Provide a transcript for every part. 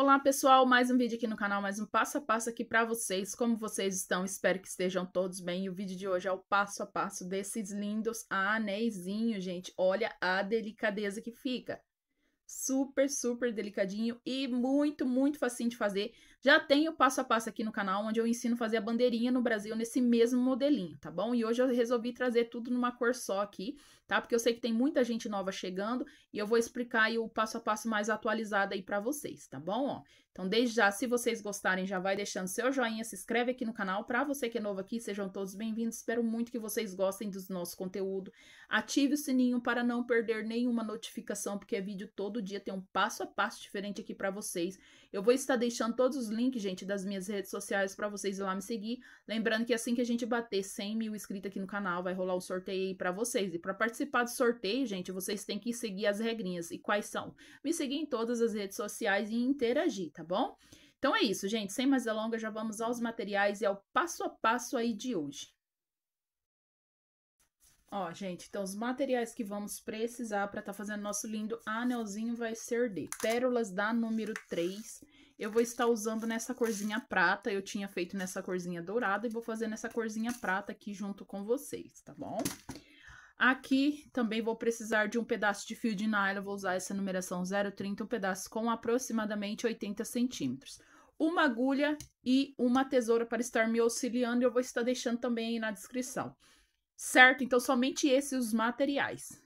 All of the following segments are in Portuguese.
Olá pessoal, mais um vídeo aqui no canal, mais um passo a passo aqui para vocês. Como vocês estão? Espero que estejam todos bem. E o vídeo de hoje é o passo a passo desses lindos anéisinhos, gente. Olha a delicadeza que fica. Super, super delicadinho e muito, muito facinho de fazer. Já tem o passo a passo aqui no canal, onde eu ensino a fazer a bandeirinha no Brasil nesse mesmo modelinho, tá bom? E hoje eu resolvi trazer tudo numa cor só aqui, tá? Porque eu sei que tem muita gente nova chegando e eu vou explicar aí o passo a passo mais atualizado aí para vocês, tá bom? Ó, então, desde já, se vocês gostarem, já vai deixando seu joinha, se inscreve aqui no canal. Para você que é novo aqui, sejam todos bem-vindos. Espero muito que vocês gostem do nosso conteúdo. Ative o sininho para não perder nenhuma notificação, porque é vídeo todo dia, tem um passo a passo diferente aqui para vocês. Eu vou estar deixando todos os os links, gente, das minhas redes sociais para vocês ir lá me seguir. Lembrando que assim que a gente bater 100 mil inscritos aqui no canal, vai rolar o um sorteio aí pra vocês. E para participar do sorteio, gente, vocês têm que seguir as regrinhas. E quais são? Me seguir em todas as redes sociais e interagir, tá bom? Então é isso, gente. Sem mais delongas, já vamos aos materiais e ao passo a passo aí de hoje. Ó, gente, então os materiais que vamos precisar para estar tá fazendo nosso lindo anelzinho vai ser de pérolas da número 3 eu vou estar usando nessa corzinha prata, eu tinha feito nessa corzinha dourada e vou fazer nessa corzinha prata aqui junto com vocês, tá bom? Aqui também vou precisar de um pedaço de fio de nylon, vou usar essa numeração 030, um pedaço com aproximadamente 80 centímetros. Uma agulha e uma tesoura para estar me auxiliando, eu vou estar deixando também aí na descrição. Certo? Então, somente esses os materiais.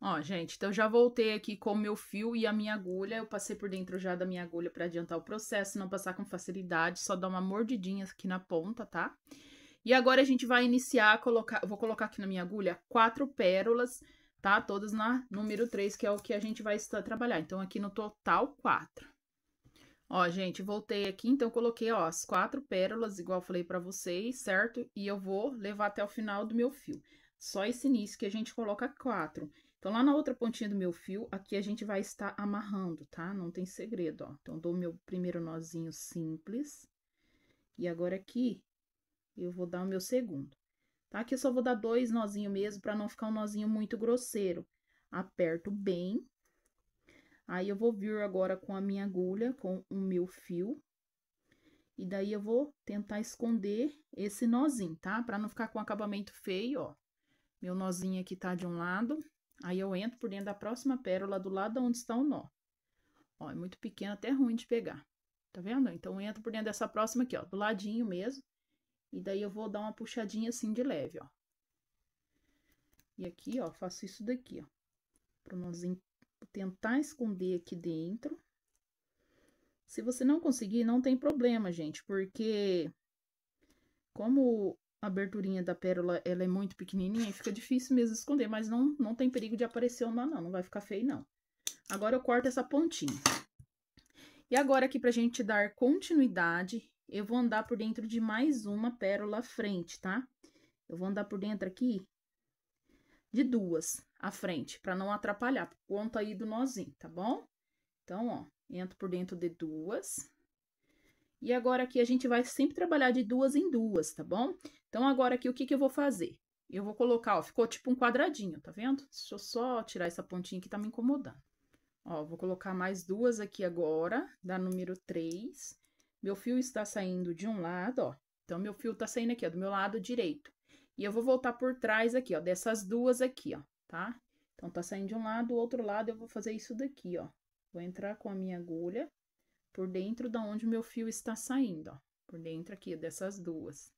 Ó, gente, então já voltei aqui com o meu fio e a minha agulha. Eu passei por dentro já da minha agulha para adiantar o processo, não passar com facilidade, só dar uma mordidinha aqui na ponta, tá? E agora a gente vai iniciar, colocar, vou colocar aqui na minha agulha quatro pérolas, tá? Todas na número 3, que é o que a gente vai trabalhar. Então, aqui no total, quatro. Ó, gente, voltei aqui, então coloquei, ó, as quatro pérolas, igual falei para vocês, certo? E eu vou levar até o final do meu fio. Só esse início que a gente coloca Quatro. Então, lá na outra pontinha do meu fio, aqui a gente vai estar amarrando, tá? Não tem segredo, ó. Então, dou meu primeiro nozinho simples. E agora aqui, eu vou dar o meu segundo. Tá? Aqui eu só vou dar dois nozinhos mesmo, pra não ficar um nozinho muito grosseiro. Aperto bem. Aí, eu vou vir agora com a minha agulha, com o meu fio, e daí, eu vou tentar esconder esse nozinho, tá? Pra não ficar com acabamento feio, ó. Meu nozinho aqui tá de um lado, Aí eu entro por dentro da próxima pérola do lado onde está o nó. Ó, é muito pequeno, até ruim de pegar. Tá vendo? Então, eu entro por dentro dessa próxima aqui, ó, do ladinho mesmo. E daí, eu vou dar uma puxadinha assim de leve, ó. E aqui, ó, faço isso daqui, ó. Pra nós tentar esconder aqui dentro. Se você não conseguir, não tem problema, gente, porque como a aberturinha da pérola, ela é muito pequenininha e fica difícil mesmo esconder, mas não, não tem perigo de aparecer uma não, não vai ficar feio não. Agora eu corto essa pontinha. E agora aqui pra gente dar continuidade, eu vou andar por dentro de mais uma pérola à frente, tá? Eu vou andar por dentro aqui de duas à frente, pra não atrapalhar, por conta aí do nozinho, tá bom? Então, ó, entro por dentro de duas, e agora aqui a gente vai sempre trabalhar de duas em duas, tá bom? Então, agora aqui, o que, que eu vou fazer? Eu vou colocar, ó, ficou tipo um quadradinho, tá vendo? Deixa eu só tirar essa pontinha que tá me incomodando. Ó, vou colocar mais duas aqui agora, da número 3. Meu fio está saindo de um lado, ó. Então, meu fio tá saindo aqui, ó, do meu lado direito. E eu vou voltar por trás aqui, ó, dessas duas aqui, ó, tá? Então, tá saindo de um lado, do outro lado, eu vou fazer isso daqui, ó. Vou entrar com a minha agulha por dentro da onde o meu fio está saindo, ó, por dentro aqui dessas duas,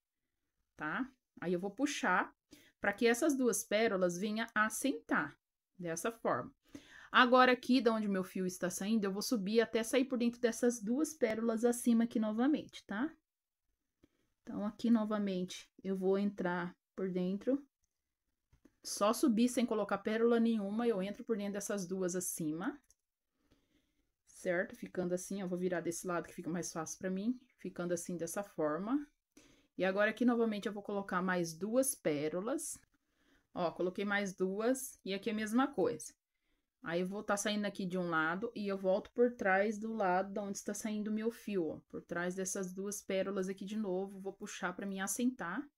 tá? Aí eu vou puxar para que essas duas pérolas venham a assentar dessa forma. Agora aqui, da onde meu fio está saindo, eu vou subir até sair por dentro dessas duas pérolas acima aqui novamente, tá? Então, aqui novamente, eu vou entrar por dentro. Só subir sem colocar pérola nenhuma, eu entro por dentro dessas duas acima, certo? Ficando assim, eu vou virar desse lado que fica mais fácil para mim, ficando assim dessa forma. E agora aqui novamente eu vou colocar mais duas pérolas. Ó, coloquei mais duas e aqui é a mesma coisa. Aí eu vou estar tá saindo aqui de um lado e eu volto por trás do lado de onde está saindo o meu fio, ó, por trás dessas duas pérolas aqui de novo, vou puxar para mim assentar.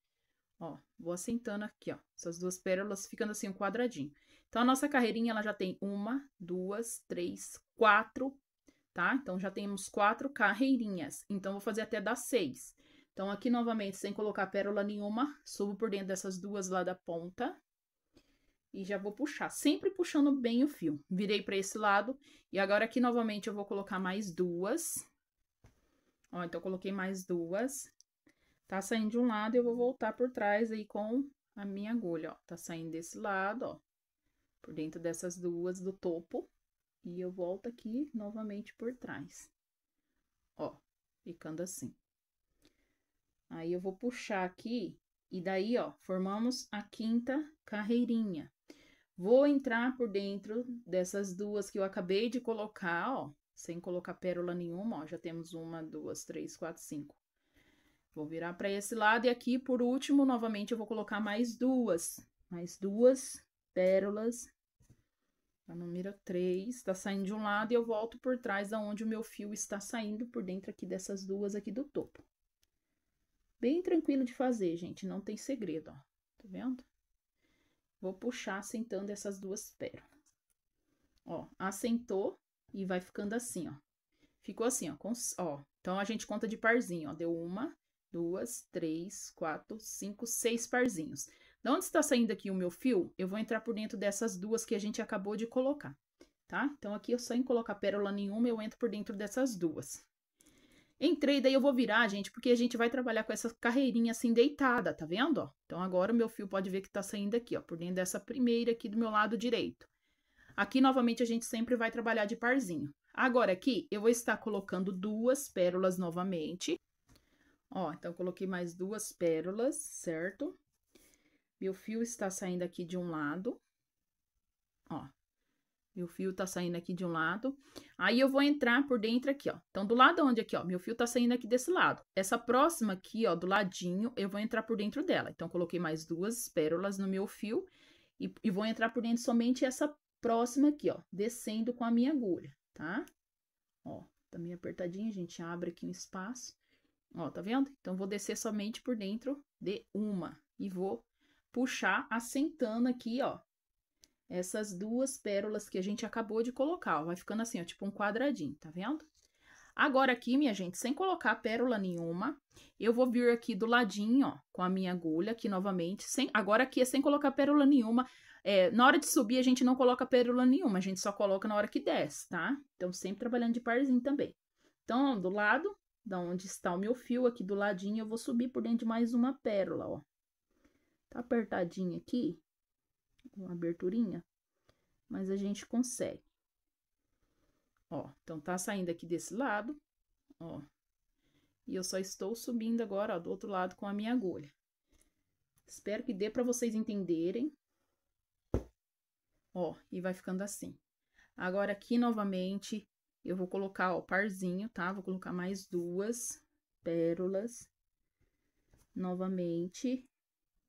Ó, vou assentando aqui, ó, essas duas pérolas ficando assim um quadradinho. Então, a nossa carreirinha, ela já tem uma, duas, três, quatro tá? Então, já temos quatro carreirinhas. Então, vou fazer até dar seis. Então, aqui novamente, sem colocar pérola nenhuma, subo por dentro dessas duas lá da ponta. E já vou puxar, sempre puxando bem o fio. Virei para esse lado. E agora aqui novamente eu vou colocar mais duas. Ó, então, coloquei mais duas. Tá saindo de um lado e eu vou voltar por trás aí com a minha agulha, ó. Tá saindo desse lado, ó. Por dentro dessas duas do topo. E eu volto aqui novamente por trás. Ó, ficando assim. Aí, eu vou puxar aqui, e daí, ó, formamos a quinta carreirinha. Vou entrar por dentro dessas duas que eu acabei de colocar, ó, sem colocar pérola nenhuma, ó, já temos uma, duas, três, quatro, cinco. Vou virar para esse lado e aqui, por último, novamente, eu vou colocar mais duas, mais duas pérolas a número 3 está saindo de um lado e eu volto por trás da onde o meu fio está saindo, por dentro aqui dessas duas aqui do topo. Bem tranquilo de fazer, gente, não tem segredo, ó. Tá vendo? Vou puxar assentando essas duas pernas. Ó, assentou e vai ficando assim, ó. Ficou assim, ó, com, ó. Então, a gente conta de parzinho, ó. Deu uma, duas, três, quatro, cinco, seis parzinhos. Da onde está saindo aqui o meu fio, eu vou entrar por dentro dessas duas que a gente acabou de colocar, tá? Então, aqui eu sem colocar pérola nenhuma, eu entro por dentro dessas duas. Entrei, daí eu vou virar, gente, porque a gente vai trabalhar com essa carreirinha assim deitada, tá vendo? Ó? Então, agora o meu fio pode ver que tá saindo aqui, ó, por dentro dessa primeira aqui do meu lado direito. Aqui, novamente, a gente sempre vai trabalhar de parzinho. Agora, aqui, eu vou estar colocando duas pérolas novamente. Ó, então, coloquei mais duas pérolas, certo? Meu fio está saindo aqui de um lado, ó. Meu fio tá saindo aqui de um lado. Aí, eu vou entrar por dentro aqui, ó. Então, do lado onde aqui, ó, meu fio tá saindo aqui desse lado. Essa próxima aqui, ó, do ladinho, eu vou entrar por dentro dela. Então, coloquei mais duas pérolas no meu fio e, e vou entrar por dentro somente essa próxima aqui, ó, descendo com a minha agulha, tá? Ó, tá meio apertadinha, a gente abre aqui um espaço. Ó, tá vendo? Então, vou descer somente por dentro de uma e vou puxar assentando aqui, ó, essas duas pérolas que a gente acabou de colocar, ó, vai ficando assim, ó, tipo um quadradinho, tá vendo? Agora aqui, minha gente, sem colocar pérola nenhuma, eu vou vir aqui do ladinho, ó, com a minha agulha aqui novamente, sem, agora aqui é sem colocar pérola nenhuma, é, na hora de subir a gente não coloca pérola nenhuma, a gente só coloca na hora que desce, tá? Então, sempre trabalhando de parzinho também. Então, ó, do lado, da onde está o meu fio, aqui do ladinho, eu vou subir por dentro de mais uma pérola, ó. Tá apertadinho aqui, uma aberturinha, mas a gente consegue. Ó, então tá saindo aqui desse lado, ó. E eu só estou subindo agora, ó, do outro lado com a minha agulha. Espero que dê para vocês entenderem. Ó, e vai ficando assim. Agora, aqui novamente, eu vou colocar, ó, parzinho, tá? Vou colocar mais duas pérolas. Novamente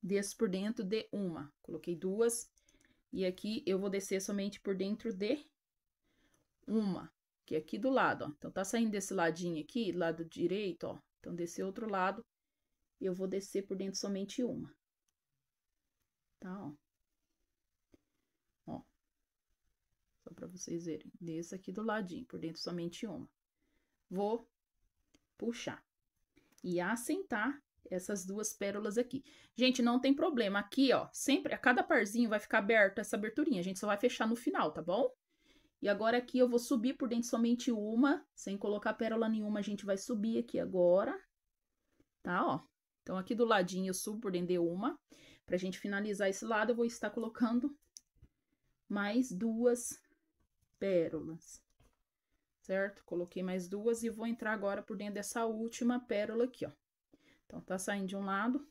desço por dentro de uma. Coloquei duas. E aqui eu vou descer somente por dentro de uma, que é aqui do lado, ó. Então, tá saindo desse ladinho aqui, lado direito, ó. Então, desse outro lado, eu vou descer por dentro somente uma. Tá, ó. Ó. Só pra vocês verem. Desço aqui do ladinho, por dentro somente uma. Vou puxar. E assentar essas duas pérolas aqui. Gente, não tem problema. Aqui, ó, sempre, a cada parzinho vai ficar aberto essa aberturinha. A gente só vai fechar no final, tá bom? E agora aqui eu vou subir por dentro somente uma, sem colocar pérola nenhuma, a gente vai subir aqui agora, tá, ó? Então, aqui do ladinho eu subo por dentro de uma. Pra gente finalizar esse lado, eu vou estar colocando mais duas pérolas, certo? Coloquei mais duas e vou entrar agora por dentro dessa última pérola aqui, ó. Então, tá saindo de um lado,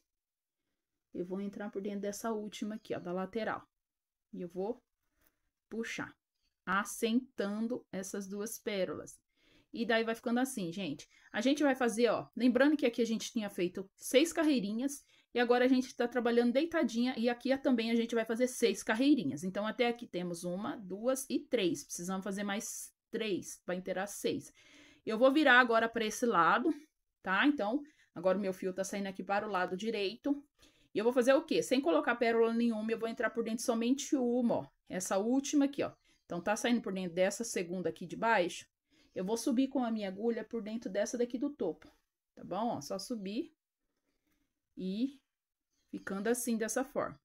eu vou entrar por dentro dessa última aqui, ó, da lateral. E eu vou puxar, assentando essas duas pérolas. E daí vai ficando assim, gente. A gente vai fazer, ó, lembrando que aqui a gente tinha feito seis carreirinhas, e agora a gente está trabalhando deitadinha, e aqui também a gente vai fazer seis carreirinhas. Então, até aqui temos uma, duas e três. Precisamos fazer mais três para inteirar seis. Eu vou virar agora para esse lado, tá? Então, Agora o meu fio tá saindo aqui para o lado direito. E eu vou fazer o quê? Sem colocar pérola nenhuma, eu vou entrar por dentro somente uma, ó. Essa última aqui, ó. Então, tá saindo por dentro dessa segunda aqui de baixo. Eu vou subir com a minha agulha por dentro dessa daqui do topo, tá bom? Ó, só subir e ficando assim, dessa forma.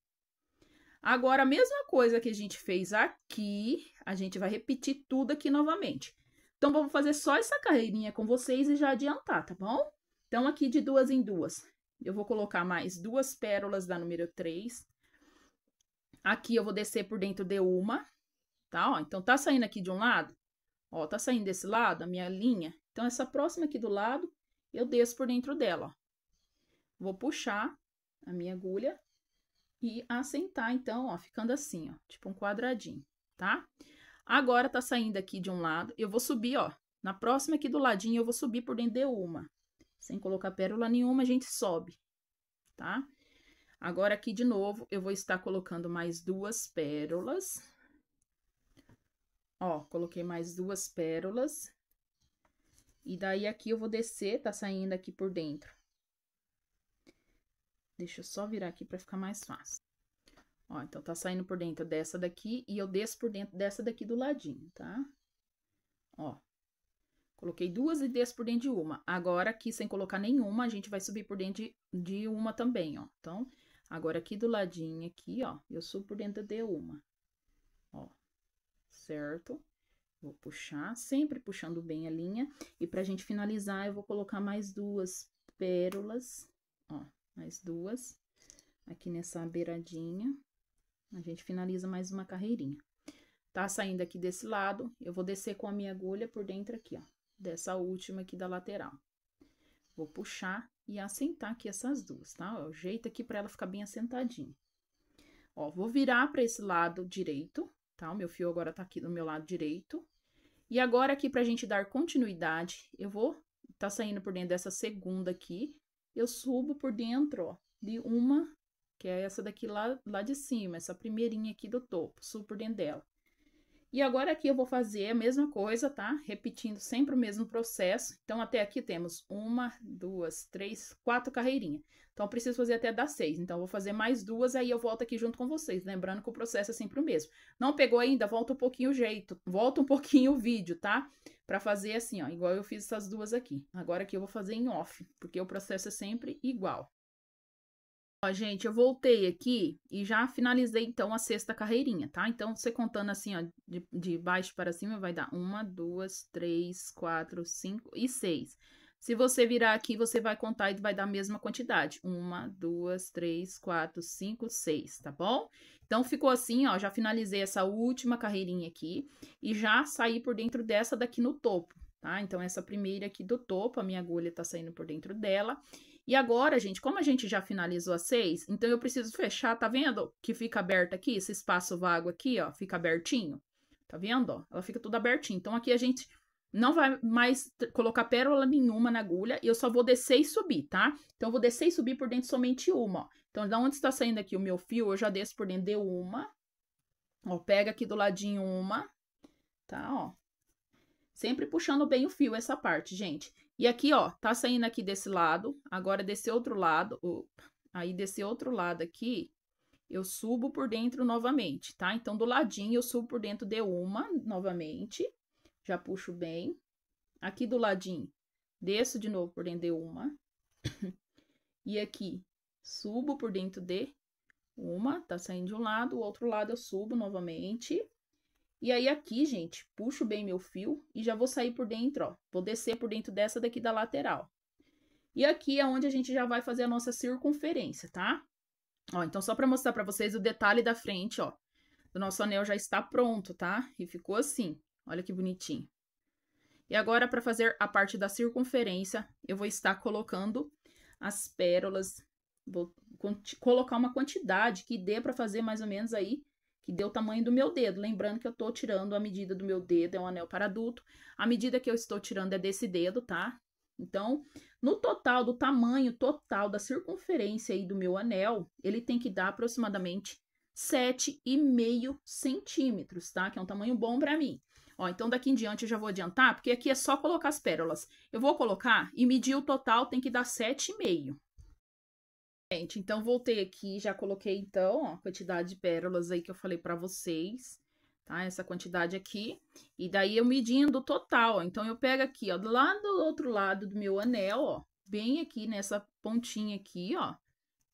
Agora, a mesma coisa que a gente fez aqui, a gente vai repetir tudo aqui novamente. Então, vamos fazer só essa carreirinha com vocês e já adiantar, tá bom? Então, aqui de duas em duas, eu vou colocar mais duas pérolas da número 3. Aqui eu vou descer por dentro de uma, tá? Ó, então, tá saindo aqui de um lado, ó, tá saindo desse lado a minha linha. Então, essa próxima aqui do lado, eu desço por dentro dela, ó. Vou puxar a minha agulha e assentar, então, ó, ficando assim, ó, tipo um quadradinho, tá? Agora, tá saindo aqui de um lado, eu vou subir, ó, na próxima aqui do ladinho, eu vou subir por dentro de uma. Sem colocar pérola nenhuma, a gente sobe, tá? Agora, aqui de novo, eu vou estar colocando mais duas pérolas. Ó, coloquei mais duas pérolas. E daí, aqui eu vou descer, tá saindo aqui por dentro. Deixa eu só virar aqui pra ficar mais fácil. Ó, então, tá saindo por dentro dessa daqui e eu desço por dentro dessa daqui do ladinho, tá? Ó, Coloquei duas e desço por dentro de uma. Agora, aqui, sem colocar nenhuma, a gente vai subir por dentro de, de uma também, ó. Então, agora aqui do ladinho, aqui, ó, eu subo por dentro de uma. Ó, certo? Vou puxar, sempre puxando bem a linha. E pra gente finalizar, eu vou colocar mais duas pérolas, ó, mais duas. Aqui nessa beiradinha, a gente finaliza mais uma carreirinha. Tá saindo aqui desse lado, eu vou descer com a minha agulha por dentro aqui, ó dessa última aqui da lateral. Vou puxar e assentar aqui essas duas, tá? o jeito aqui para ela ficar bem assentadinha. Ó, vou virar para esse lado direito, tá? O meu fio agora tá aqui do meu lado direito. E agora aqui pra gente dar continuidade, eu vou tá saindo por dentro dessa segunda aqui, eu subo por dentro, ó, de uma, que é essa daqui lá, lá de cima, essa primeirinha aqui do topo, subo por dentro dela. E agora aqui eu vou fazer a mesma coisa, tá? Repetindo sempre o mesmo processo. Então, até aqui temos uma, duas, três, quatro carreirinhas. Então, eu preciso fazer até dar seis. Então, eu vou fazer mais duas, aí eu volto aqui junto com vocês. Lembrando que o processo é sempre o mesmo. Não pegou ainda? Volta um pouquinho o jeito. Volta um pouquinho o vídeo, tá? Pra fazer assim, ó, igual eu fiz essas duas aqui. Agora aqui eu vou fazer em off, porque o processo é sempre igual. Ó, gente, eu voltei aqui e já finalizei, então, a sexta carreirinha, tá? Então, você contando assim, ó, de, de baixo para cima, vai dar uma, duas, três, quatro, cinco e seis. Se você virar aqui, você vai contar e vai dar a mesma quantidade. Uma, duas, três, quatro, cinco, seis, tá bom? Então, ficou assim, ó, já finalizei essa última carreirinha aqui e já saí por dentro dessa daqui no topo, tá? Então, essa primeira aqui do topo, a minha agulha tá saindo por dentro dela. E agora, gente, como a gente já finalizou as seis, então eu preciso fechar, tá vendo? Que fica aberto aqui, esse espaço vago aqui, ó, fica abertinho. Tá vendo? Ó, ela fica toda abertinha. Então, aqui a gente não vai mais colocar pérola nenhuma na agulha, e eu só vou descer e subir, tá? Então, eu vou descer e subir por dentro somente uma, ó. Então, da onde está saindo aqui o meu fio, eu já desço por dentro, deu uma. Ó, pega aqui do ladinho uma, tá? Ó. Sempre puxando bem o fio essa parte, gente. E aqui, ó, tá saindo aqui desse lado, agora desse outro lado, opa, aí desse outro lado aqui, eu subo por dentro novamente, tá? Então, do ladinho, eu subo por dentro de uma novamente, já puxo bem. Aqui do ladinho, desço de novo por dentro de uma. e aqui, subo por dentro de uma, tá saindo de um lado, o outro lado eu subo novamente. E aí aqui, gente, puxo bem meu fio e já vou sair por dentro, ó. Vou descer por dentro dessa daqui da lateral. E aqui é onde a gente já vai fazer a nossa circunferência, tá? Ó, então só para mostrar para vocês o detalhe da frente, ó. O nosso anel já está pronto, tá? E ficou assim. Olha que bonitinho. E agora, para fazer a parte da circunferência, eu vou estar colocando as pérolas. Vou colocar uma quantidade que dê para fazer mais ou menos aí que deu o tamanho do meu dedo. Lembrando que eu tô tirando a medida do meu dedo, é um anel para adulto. A medida que eu estou tirando é desse dedo, tá? Então, no total, do tamanho total da circunferência aí do meu anel, ele tem que dar aproximadamente 7,5 centímetros, tá? Que é um tamanho bom para mim. Ó, então daqui em diante eu já vou adiantar, porque aqui é só colocar as pérolas. Eu vou colocar e medir o total, tem que dar 7,5. Gente, então voltei aqui, já coloquei então ó, a quantidade de pérolas aí que eu falei para vocês, tá? Essa quantidade aqui. E daí eu medindo o total, ó. Então eu pego aqui, ó, do lado do outro lado do meu anel, ó, bem aqui nessa pontinha aqui, ó.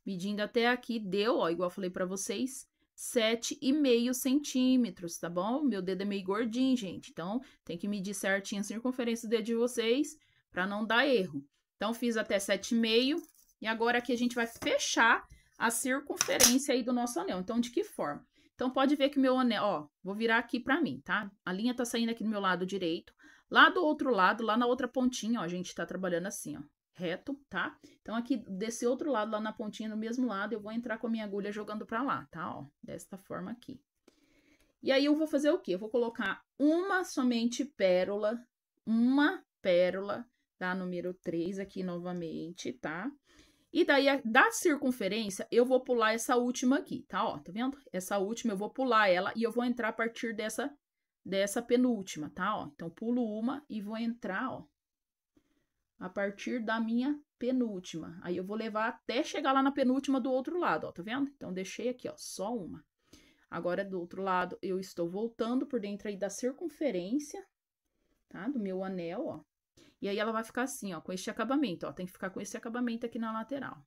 Medindo até aqui, deu, ó, igual eu falei para vocês, 7,5 centímetros, tá bom? Meu dedo é meio gordinho, gente. Então tem que medir certinho a circunferência do dedo de vocês para não dar erro. Então fiz até 7,5 e agora aqui a gente vai fechar a circunferência aí do nosso anel. Então, de que forma? Então, pode ver que meu anel, ó, vou virar aqui pra mim, tá? A linha tá saindo aqui do meu lado direito. Lá do outro lado, lá na outra pontinha, ó, a gente tá trabalhando assim, ó, reto, tá? Então, aqui desse outro lado, lá na pontinha, no mesmo lado, eu vou entrar com a minha agulha jogando pra lá, tá? Ó, desta forma aqui. E aí, eu vou fazer o quê? Eu vou colocar uma somente pérola, uma pérola, tá? Número 3 aqui novamente, tá? E daí, da circunferência, eu vou pular essa última aqui, tá? Ó, tá vendo? Essa última eu vou pular ela e eu vou entrar a partir dessa, dessa penúltima, tá? Ó, então, pulo uma e vou entrar, ó, a partir da minha penúltima. Aí, eu vou levar até chegar lá na penúltima do outro lado, ó, tá vendo? Então, deixei aqui, ó, só uma. Agora, do outro lado, eu estou voltando por dentro aí da circunferência, tá? Do meu anel, ó. E aí ela vai ficar assim, ó, com este acabamento, ó. Tem que ficar com esse acabamento aqui na lateral.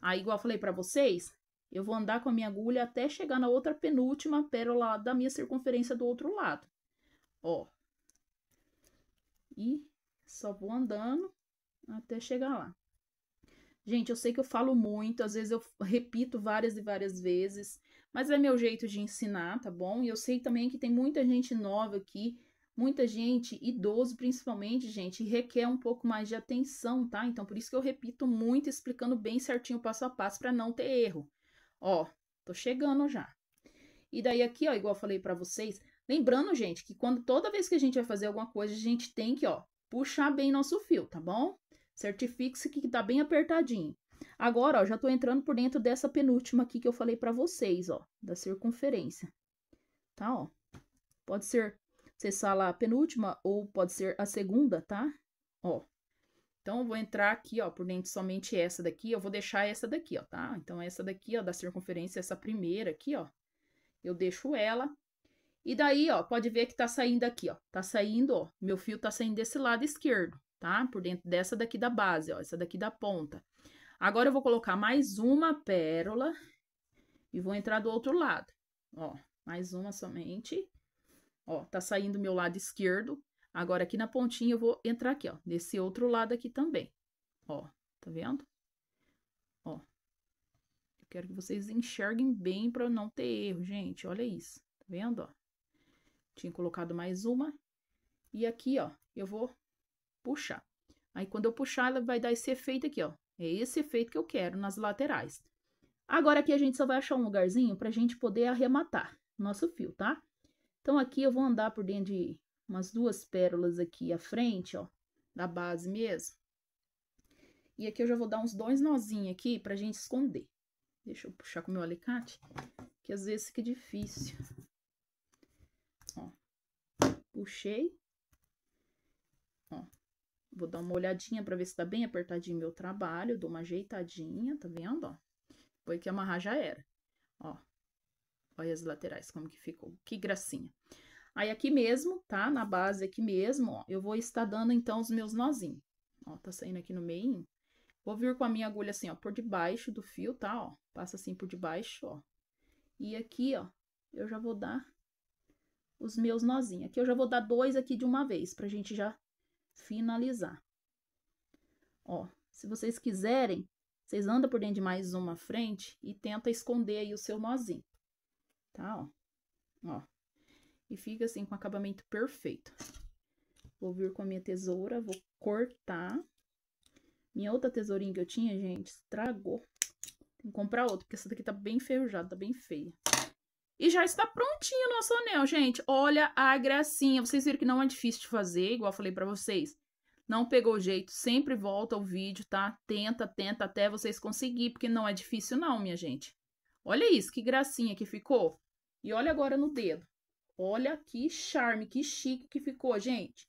Aí, igual eu falei pra vocês, eu vou andar com a minha agulha até chegar na outra penúltima pérola da minha circunferência do outro lado. Ó. E só vou andando até chegar lá. Gente, eu sei que eu falo muito, às vezes eu repito várias e várias vezes, mas é meu jeito de ensinar, tá bom? E eu sei também que tem muita gente nova aqui muita gente, idoso principalmente, gente, requer um pouco mais de atenção, tá? Então, por isso que eu repito muito, explicando bem certinho passo a passo para não ter erro. Ó, tô chegando já. E daí aqui, ó, igual eu falei para vocês, lembrando, gente, que quando toda vez que a gente vai fazer alguma coisa, a gente tem que, ó, puxar bem nosso fio, tá bom? Certifique-se que tá bem apertadinho. Agora, ó, já tô entrando por dentro dessa penúltima aqui que eu falei para vocês, ó, da circunferência. Tá, ó? Pode ser acessar lá a penúltima ou pode ser a segunda, tá? Ó. Então, eu vou entrar aqui, ó, por dentro somente essa daqui, eu vou deixar essa daqui, ó, tá? Então, essa daqui, ó, da circunferência, essa primeira aqui, ó, eu deixo ela. E daí, ó, pode ver que tá saindo aqui, ó, tá saindo, ó, meu fio tá saindo desse lado esquerdo, tá? Por dentro dessa daqui da base, ó, essa daqui da ponta. Agora, eu vou colocar mais uma pérola e vou entrar do outro lado, ó, mais uma somente Ó, tá saindo meu lado esquerdo. Agora, aqui na pontinha, eu vou entrar aqui, ó, nesse outro lado aqui também. Ó, tá vendo? Ó. Eu quero que vocês enxerguem bem para não ter erro, gente. Olha isso, tá vendo, ó? Tinha colocado mais uma. E aqui, ó, eu vou puxar. Aí, quando eu puxar, ela vai dar esse efeito aqui, ó. É esse efeito que eu quero nas laterais. Agora, aqui a gente só vai achar um lugarzinho pra gente poder arrematar nosso fio, tá? Então, aqui eu vou andar por dentro de umas duas pérolas aqui à frente, ó, da base mesmo. E aqui eu já vou dar uns dois nozinhos aqui pra gente esconder. Deixa eu puxar com o meu alicate, que às vezes fica difícil. Ó, puxei. Ó, vou dar uma olhadinha pra ver se tá bem apertadinho meu trabalho, dou uma ajeitadinha, tá vendo, ó? que amarrar já era, ó. Olha as laterais como que ficou, que gracinha. Aí, aqui mesmo, tá? Na base aqui mesmo, ó, eu vou estar dando, então, os meus nozinhos. Ó, tá saindo aqui no meio. Vou vir com a minha agulha assim, ó, por debaixo do fio, tá? Ó, passa assim por debaixo, ó. E aqui, ó, eu já vou dar os meus nozinhos. Aqui eu já vou dar dois aqui de uma vez, pra gente já finalizar. Ó, se vocês quiserem, vocês andam por dentro de mais uma frente e tenta esconder aí o seu nozinho tá? Ó. ó. E fica assim com acabamento perfeito. Vou vir com a minha tesoura, vou cortar. Minha outra tesourinha que eu tinha, gente, estragou. Tem que comprar outra, porque essa daqui tá bem enferrujada, tá bem feia. E já está prontinho o nosso anel, gente. Olha a gracinha. Vocês viram que não é difícil de fazer, igual eu falei pra vocês. Não pegou jeito, sempre volta ao vídeo, tá? Tenta, tenta até vocês conseguir, porque não é difícil não, minha gente. Olha isso, que gracinha que ficou. E olha agora no dedo. Olha que charme, que chique que ficou, gente.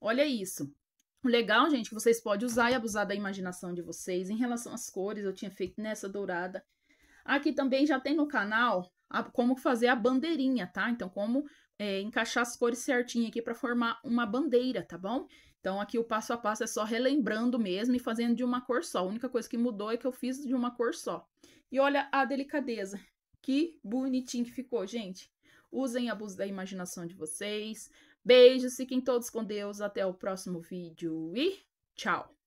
Olha isso. O legal, gente, que vocês podem usar e abusar da imaginação de vocês. Em relação às cores, eu tinha feito nessa dourada. Aqui também já tem no canal a, como fazer a bandeirinha, tá? Então, como é, encaixar as cores certinho aqui para formar uma bandeira, tá bom? Então, aqui o passo a passo é só relembrando mesmo e fazendo de uma cor só. A única coisa que mudou é que eu fiz de uma cor só. E olha a delicadeza. Que bonitinho que ficou, gente. Usem a busca da imaginação de vocês. Beijos, fiquem todos com Deus. Até o próximo vídeo e tchau!